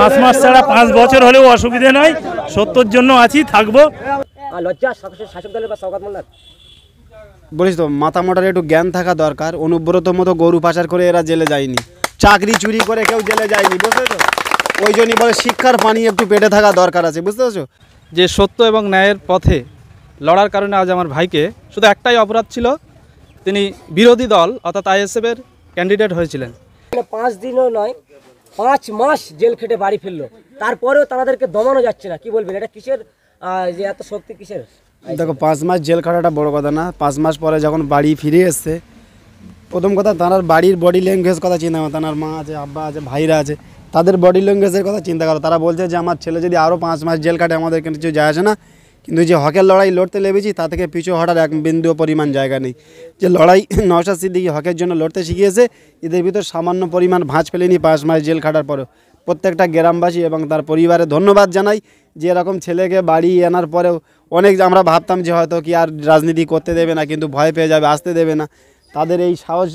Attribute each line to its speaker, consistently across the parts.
Speaker 1: পাঁচ মাস ছাড়া পাঁচ
Speaker 2: বছর হলেও অসুবিধে নয় সত্যর জন্য আছি থাকবো
Speaker 3: বলিস তো মাথা মোটার একটু জ্ঞান থাকা দরকার অনুব্রত মতো গরু পাচার করে এরা জেলে যায়নি চাকরি চুরি করে কেউ জেলে যায়নি বুঝতে তো ওই জন্যই বলে শিক্ষার পানি একটু পেটে থাকা দরকার আছে বুঝতে
Speaker 2: পারছো যে সত্য এবং ন্যায়ের পথে লড়ার কারণে আজ আমার ভাইকে শুধু একটাই অপরাধ ছিল তিনি বিরোধী দল অর্থাৎ আইএসএফের ক্যান্ডিডেট হয়েছিলেন
Speaker 1: পাঁচ দিনও নয় পাঁচ মাস জেল খেটে বাড়ি ফিরলো তারপরেও তাদেরকে দমানো যাচ্ছে না কি বলবেন এটা কিসের যে এত শক্তি কিসের
Speaker 3: দেখো পাঁচ মাস জেল খাটাটা বড় কথা না পাঁচ মাস পরে যখন বাড়ি ফিরে এসছে প্রথম কথা তার বাড়ির বডি ল্যাঙ্গুয়েজ কথা চিন্তা করো তার মা আছে আব্বা আছে ভাইরা আছে তাদের বডি ল্যাঙ্গুয়েজের কথা চিন্তা করো তারা বলছে যে আমার ছেলে যদি আরও পাঁচ মাস জেল কাটে আমাদের কিছু যায় আসে না কিন্তু যে হকের লড়াই লড়তে লেবেছি তা থেকে পিছু হটার এক বিন্দু পরিমাণ জায়গা নেই যে লড়াই নওশাদ সিদ্দিকি হকের জন্য লড়তে শিখিয়েছে এদের ভিতর সামান্য পরিমাণ ভাঁজ ফেলেনি পাঁচ মাস জেল খাটার পরেও প্রত্যেকটা গ্রামবাসী এবং তার পরিবারে ধন্যবাদ জানাই যে এরকম ছেলেকে বাড়ি আনার পরেও অনেক আমরা ভাবতাম যে হয়তো কি আর রাজনীতি করতে দেবে না কিন্তু ভয় পেয়ে যাবে আসতে দেবে না তাদের এই সাহস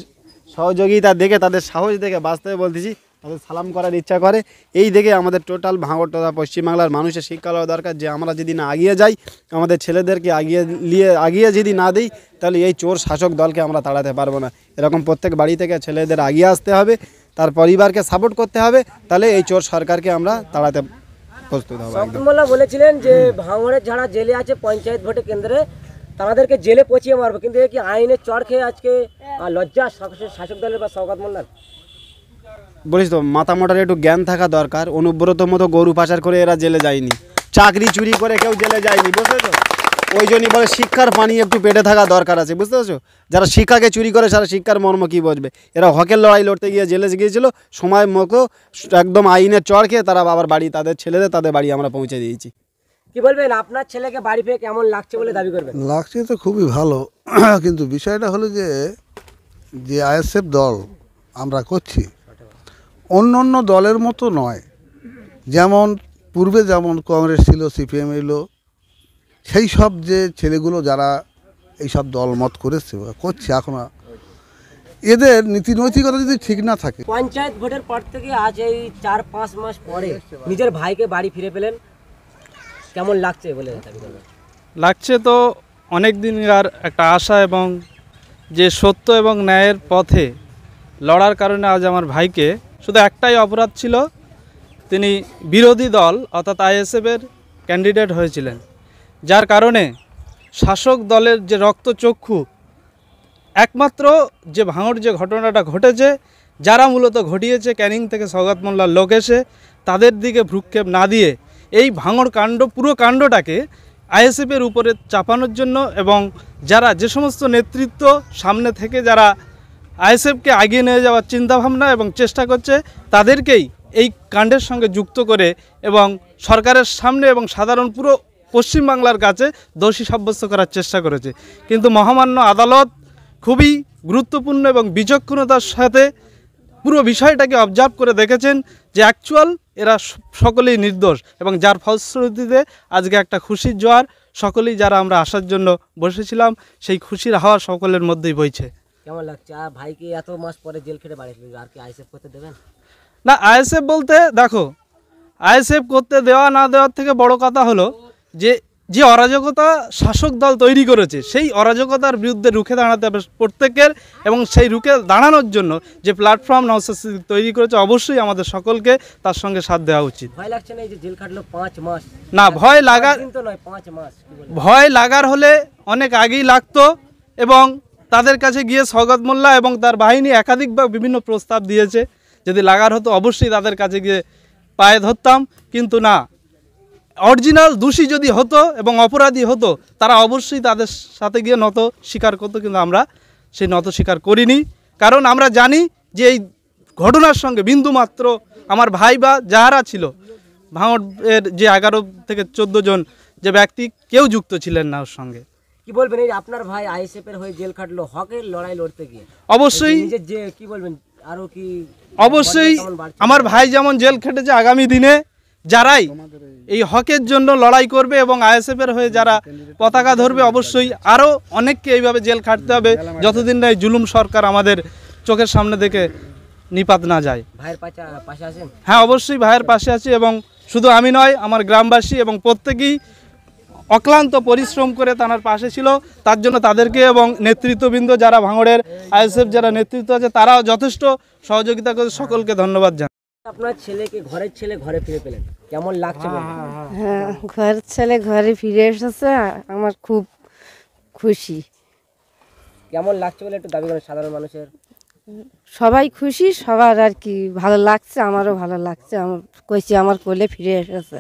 Speaker 3: সহযোগিতা দেখে তাদের সাহস দেখে বাঁচতে বলতেছি তাদের সালাম করার ইচ্ছা করে এই দেখে আমাদের টোটাল ভাঙড় তথা পশ্চিমবাংলার মানুষের শিক্ষা লওয়া দরকার যে আমরা যদি না আগিয়ে যাই আমাদের ছেলেদেরকে আগিয়ে নিয়ে আগিয়ে যদি না দিই তাহলে এই চোর শাসক দলকে আমরা তাড়াতে পারবো না এরকম প্রত্যেক বাড়ি থেকে ছেলেদের আগিয়ে আসতে হবে তার পরিবারকে সাপোর্ট করতে হবে তাহলে এই চোর সরকারকে আমরা তাড়াতে প্রস্তুত হবো
Speaker 1: বলেছিলেন যে ভাঙড়ের যারা জেলে আছে পঞ্চায়েত ভোটে কেন্দ্রে তাদেরকে জেলে পচিয়ে মারবো কিন্তু এ কি আইনের চর খেয়ে আজকে লজ্জা শাসক দলের বা সৌগাত মন্ডল
Speaker 3: বলিস তো মাথা মোটার একটু জ্ঞান থাকা দরকার অনুব্রত মতো গরু পাচার করে এরা জেলে যায়নি চাকরি চুরি করে কেউ জেলে যায়নি বুঝতে পারছো ওই জন্যই বলে শিক্ষার পানি একটু পেটে থাকা দরকার আছে বুঝতে পারছো যারা শিক্ষাকে চুরি করে সারা শিক্ষার মর্ম কী বসবে এরা হকের লড়াই লড়তে গিয়ে জেলে গিয়েছিলো সময় মতো একদম আইনের চড় খেয়ে তারা বাবার বাড়ি তাদের ছেলেদের তাদের বাড়ি আমরা পৌঁছে দিয়েছি
Speaker 1: কি বলবেন আপনার ছেলেকে বাড়ি পেয়ে কেমন লাগছে বলে দাবি করবেন
Speaker 2: লাগছে তো খুবই ভালো কিন্তু বিষয়টা হলো যে যে আইএসএফ দল আমরা করছি অন্য অন্য দলের মতো নয় যেমন পূর্বে যেমন কংগ্রেস ছিল সিপিএম এলো সেই সব যে ছেলেগুলো যারা এই সব মত করেছে করছে এখন এদের নীতি নৈতিকতা যদি ঠিক না থাকে
Speaker 1: পঞ্চায়েত ভোটের পর থেকে আজ এই চার পাঁচ মাস পরে নিজের ভাইকে বাড়ি ফিরে পেলেন কেমন লাগছে
Speaker 2: বলে লাগছে তো অনেক দিনকার একটা আশা এবং যে সত্য এবং ন্যায়ের পথে লড়ার কারণে আজ আমার ভাইকে শুধু একটাই অপরাধ ছিল তিনি বিরোধী দল অর্থাৎ আইএসএফের ক্যান্ডিডেট হয়েছিলেন যার কারণে শাসক দলের যে রক্তচক্ষু একমাত্র যে ভাঙর যে ঘটনাটা ঘটেছে যারা মূলত ঘটিয়েছে ক্যানিং থেকে সৌগত মোল্লার লোক এসে তাদের দিকে ভ্রুক্ষেপ না দিয়ে এই ভাঙর কাণ্ড পুরো কাণ্ডটাকে আইএসএফের উপরে চাপানোর জন্য এবং যারা যে সমস্ত নেতৃত্ব সামনে থেকে যারা আইএসএফকে আগিয়ে নিয়ে যাওয়ার চিন্তাভাবনা এবং চেষ্টা করছে তাদেরকেই এই কাণ্ডের সঙ্গে যুক্ত করে এবং সরকারের সামনে এবং সাধারণ পুরো পশ্চিমবাংলার কাছে দোষী সাব্যস্ত করার চেষ্টা করেছে কিন্তু মহামান্য আদালত খুবই গুরুত্বপূর্ণ এবং বিচক্ষণতার সাথে পুরো বিষয়টাকে অবজার্ভ করে দেখেছেন যে অ্যাকচুয়াল এরা সকলেই নির্দোষ এবং যার ফলশ্রুতিতে আজকে একটা খুশির জোয়ার সকলেই যারা আমরা আসার জন্য বসেছিলাম সেই খুশির হাওয়া সকলের মধ্যেই বইছে
Speaker 1: কেমন লাগছে আর ভাইকে এত মাস পরে জেল খেটে বাড়ি আর কি আইসেফ করতে দেবেন
Speaker 2: না আইএসএফ বলতে দেখো আইএসএফ করতে দেওয়া না দেওয়ার থেকে বড় কথা হলো যে যে অরাজকতা শাসক দল তৈরি করেছে সেই অরাজকতার বিরুদ্ধে রুখে দাঁড়াতে হবে প্রত্যেকের এবং সেই রুখে দাঁড়ানোর জন্য যে প্ল্যাটফর্ম নওসাসি তৈরি করেছে অবশ্যই আমাদের সকলকে তার সঙ্গে সাথ দেওয়া উচিত
Speaker 1: ভয় লাগছে না এই যে জেল কাটলো পাঁচ মাস
Speaker 2: না ভয় লাগার ভয় লাগার হলে অনেক আগেই লাগতো এবং তাদের কাছে গিয়ে স্বগত মোল্লা এবং তার বাহিনী একাধিকবার বিভিন্ন প্রস্তাব দিয়েছে যদি লাগার হতো অবশ্যই তাদের কাছে গিয়ে পায়ে ধরতাম কিন্তু না অরিজিনাল দোষী যদি হতো এবং অপরাধী হতো তারা অবশ্যই তাদের সাথে গিয়ে নত স্বীকার করতো কিন্তু আমরা সেই নত স্বীকার করিনি কারণ আমরা জানি যে এই ঘটনার সঙ্গে বিন্দুমাত্র আমার ভাই বা যাহারা ছিল এর যে এগারো থেকে চোদ্দো জন যে ব্যক্তি কেউ যুক্ত ছিলেন না ওর সঙ্গে
Speaker 1: কি বলবেন এই আপনার ভাই আইএসএফ হয়ে জেল খাটলো হকের লড়াই লড়তে গিয়ে অবশ্যই যে কি বলবেন আরো কি অবশ্যই
Speaker 2: আমার ভাই যেমন জেল খেটেছে আগামী দিনে যারাই এই হকের জন্য লড়াই করবে এবং আইএসএফের হয়ে যারা পতাকা ধরবে অবশ্যই আরও অনেককে এইভাবে জেল খাটতে হবে যতদিন না এই জুলুম সরকার আমাদের চোখের সামনে দেখে নিপাত না যায়
Speaker 1: ভাইয়ের পাশে আছেন
Speaker 2: হ্যাঁ অবশ্যই ভাইয়ের পাশে আছি এবং শুধু আমি নয় আমার গ্রামবাসী এবং প্রত্যেকেই অক্লান্ত পরিশ্রম করে তার পাশে ছিল তার জন্য তাদেরকে এবং নেতৃত্ববৃন্দ যারা ভাঙড়ের আইএসএফ যারা নেতৃত্ব আছে তারাও যথেষ্ট সহযোগিতা করে সকলকে ধন্যবাদ জানান
Speaker 1: আপনার ছেলেকে ঘরের ছেলে ঘরে ফিরে পেলেন কেমন লাগছে হ্যাঁ, হ্যাঁ, হ্যাঁ।, হ্যাঁ ঘরের ছেলে ঘরে ফিরে এসেছে আমার খুব খুশি কেমন লাগছে বলে একটু দাবি করেন সাধারণ মানুষের সবাই খুশি সবার আর কি ভালো লাগছে আমারও ভালো লাগছে আমার কইছি আমার কোলে ফিরে এসেছে